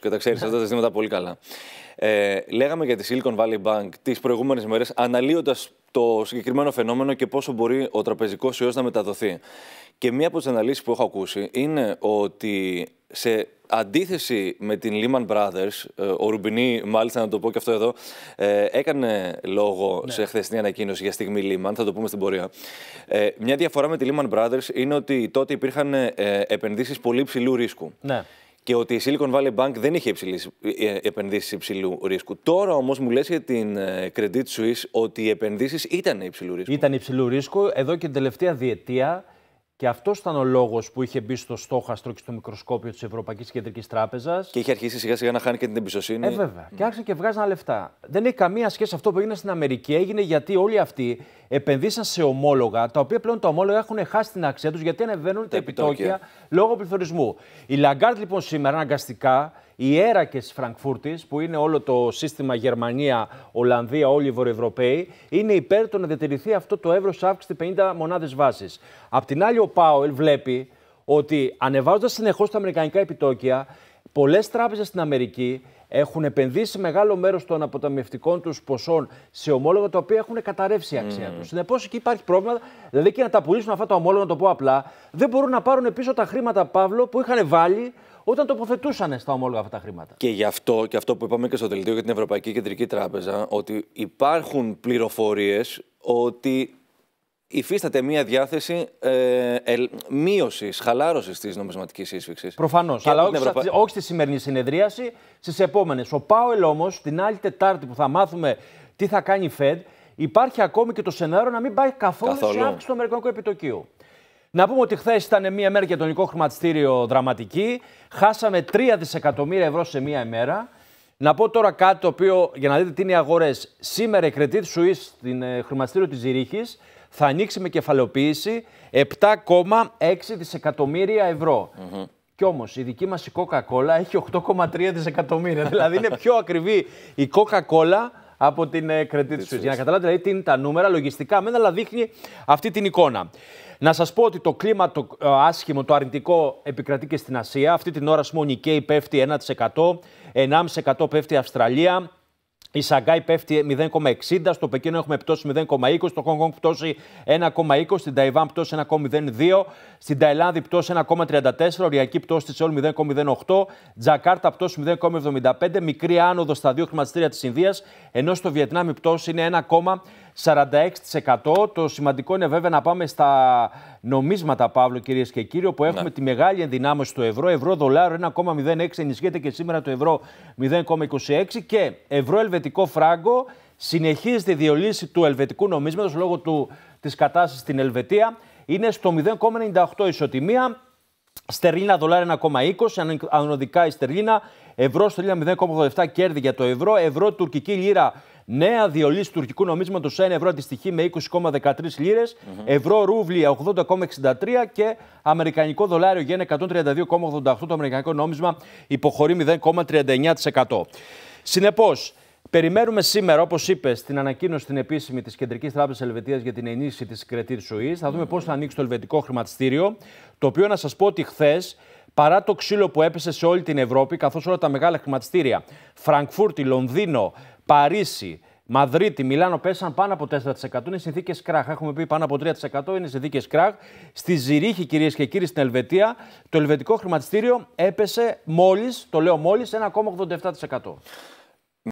και τα ξέρεις ναι. αυτά τα ζητήματα πολύ καλά. Ε, λέγαμε για τη Silicon Valley Bank τις προηγούμενες μέρες, αναλύοντας το συγκεκριμένο φαινόμενο και πόσο μπορεί ο τραπεζικός ιός να μεταδοθεί. Και μία από τις αναλύσεις που έχω ακούσει είναι ότι σε αντίθεση με την Lehman Brothers, ε, ο Ρουμπινί, μάλιστα να το πω και αυτό εδώ, ε, έκανε λόγο ναι. σε χθεσινή ανακοίνωση για στιγμή Lehman, θα το πούμε στην πορεία. Ε, μια διαφορά με τη Lehman Brothers είναι ότι τότε υπήρχαν επενδύσεις πολύ ψηλού ρίσκου. Ναι και ότι η Silicon Valley Bank δεν είχε υψηλής, ε, ε, επενδύσεις υψηλού ρίσκου. Τώρα όμως μου λες για την ε, Credit Suisse ότι οι επενδύσεις ήταν υψηλού ρίσκου. Ήταν υψηλού ρίσκου. Εδώ και την τελευταία διετία και αυτός ήταν ο λόγος που είχε μπει στο στόχαστρο και στο μικροσκόπιο της Ευρωπαϊκής Κεντρικής Τράπεζας. Και είχε αρχίσει σιγά σιγά να χάνει και την εμπιστοσύνη. Ε, βέβαια. Mm. Και άρχισε και βγάζανε λεφτά. Δεν έχει καμία σχέση αυτό που έγινε στην Αμερική. Έγινε γιατί όλοι αυτοί επενδύσαν σε ομόλογα, τα οποία πλέον τα ομόλογα έχουν χάσει την αξία τους γιατί ανεβαίνουν τα, τα επιτόκια. επιτόκια λόγω πληθωρισμού. Η Λαγκάρτ λοιπόν σήμερα αναγκαστικά οι έρακες Φραγκφούρτης, που είναι όλο το σύστημα Γερμανία, Ολλανδία, όλοι οι Βορειοευρωπαίοι, είναι υπέρ του να διατηρηθεί αυτό το εύρος αύξηση 50 μονάδες βάσης. Απ' την άλλη, ο Πάουελ βλέπει ότι ανεβάζοντας συνεχώς τα αμερικανικά επιτόκια, Πολλές τράπεζες στην Αμερική έχουν επενδύσει μεγάλο μέρος των αποταμιευτικών τους ποσών σε ομόλογα τα οποία έχουν καταρρεύσει η αξία mm. τους. Συνεπώς εκεί υπάρχει πρόβλημα. Δηλαδή και να τα πουλήσουν αυτά τα ομόλογα, να το πω απλά, δεν μπορούν να πάρουν πίσω τα χρήματα Παύλο που είχαν βάλει όταν τοποθετούσαν στα ομόλογα αυτά τα χρήματα. Και γι' αυτό και αυτό που είπαμε και στο δελτίο για την Ευρωπαϊκή Κεντρική Τράπεζα, ότι υπάρχουν πληροφορίες ότι υφίσταται μια διάθεση ε, ε, μείωσης, χαλάρωσης της νομισματικής σύσφυξης. Προφανώς. Αλλά όχι, Ευρωπα... στη σημερινή συνεδρίαση, στις επόμενες. Ο Πάουελ όμως, την άλλη Τετάρτη που θα μάθουμε τι θα κάνει η Fed, υπάρχει ακόμη και το σενάριο να μην πάει καθόλου, καθόλου. σε αύξηση του Αμερικανικού επιτοκίου. Να πούμε ότι χθες ήταν μια μέρα για το ελληνικό χρηματιστήριο δραματική. Χάσαμε 3 δισεκατομμύρια ευρώ σε μία ημέρα. Να πω τώρα κάτι το οποίο για να δείτε τι είναι οι αγορές. Σήμερα η Credit τη στην ε, χρηματιστήριο της Ζηρίχη θα ανοίξει με κεφαλαιοποίηση 7,6 δισεκατομμύρια ευρώ. Mm -hmm. Κι όμως η δική μας η Coca-Cola έχει 8,3 δισεκατομμύρια. δηλαδή είναι πιο ακριβή η Coca-Cola από την ε, Credit Suisse. Για να καταλάβετε δηλαδή, τι είναι τα νούμερα λογιστικά, μένα, αλλά δείχνει αυτή την εικόνα. Να σας πω ότι το κλίμα το ε, άσχημο, το αρνητικό επικρατεί και στην Ασία. Αυτή την ώρα, ας η πέφτει 1%, 1,5% πέφτει η Αυστραλία, η Σαγκάη πέφτει 0,60, στο Πεκίνο έχουμε πτώσει 0,20, στο Χονγκ πτώσει 1,20, στην Ταϊβάν πτώση 1,02, στην Ταϊλάνδη πτώση 1,34, οριακή πτώση της Σεόλ 0,08, Τζακάρτα πτώση 0,75, μικρή άνοδος στα δύο χρηματιστήρια της Ινδίας, ενώ στο Βιετνάμι πτώση είναι 1, 46%. Το σημαντικό είναι βέβαια να πάμε στα νομίσματα, Παύλο, κυρίες και κύριοι, όπου ναι. έχουμε τη μεγάλη ενδυνάμωση του ευρώ. Ευρώ-δολάρο 1,06 ενισχύεται και σήμερα το ευρώ 0,26 και ευρώ-ελβετικό φράγκο. Συνεχίζεται η διολύση του ελβετικού νομίσματος λόγω του, της κατάστασης στην Ελβετία. Είναι στο 0,98 ισοτιμία. Στερλίνα δολάρια 1,20, ανωδικά η στερλίνα. Ευρώ στερλίνα 0,87 κέρδη για το ευρώ. Ευρώ τουρκική λίρα Νέα διολή τουρκικού νομίσματος 1 ευρώ αντιστοιχεί με 20,13 λιρε. Ευρώ ρούβλι 80,63 και αμερικανικό δολάριο γεν 132,88. Το αμερικανικό νόμισμα υποχωρεί 0,39%. Συνεπώς, Περιμένουμε σήμερα, όπως είπες, την ανακοίνωση την επίσημη της Κεντρικής Τράπεζας Ελβετίας για την ενίσχυση της κρετή ζωή. Θα δούμε πώς θα ανοίξει το ελβετικό χρηματιστήριο. Το οποίο να σας πω ότι χθες, παρά το ξύλο που έπεσε σε όλη την Ευρώπη, καθώς όλα τα μεγάλα χρηματιστήρια, Φραγκφούρτη, Λονδίνο, Παρίσι, Μαδρίτη, Μιλάνο πέσαν πάνω από 4%. Είναι συνθήκες κράχ. Έχουμε πει πάνω από 3% είναι συνθήκες κράχ. Στη Ζηρίχη, κυρίες και κύριοι, στην Ελβετία, το ελβετικό χρηματιστήριο έπεσε μόλις, το λέω μόλις, 1,87%.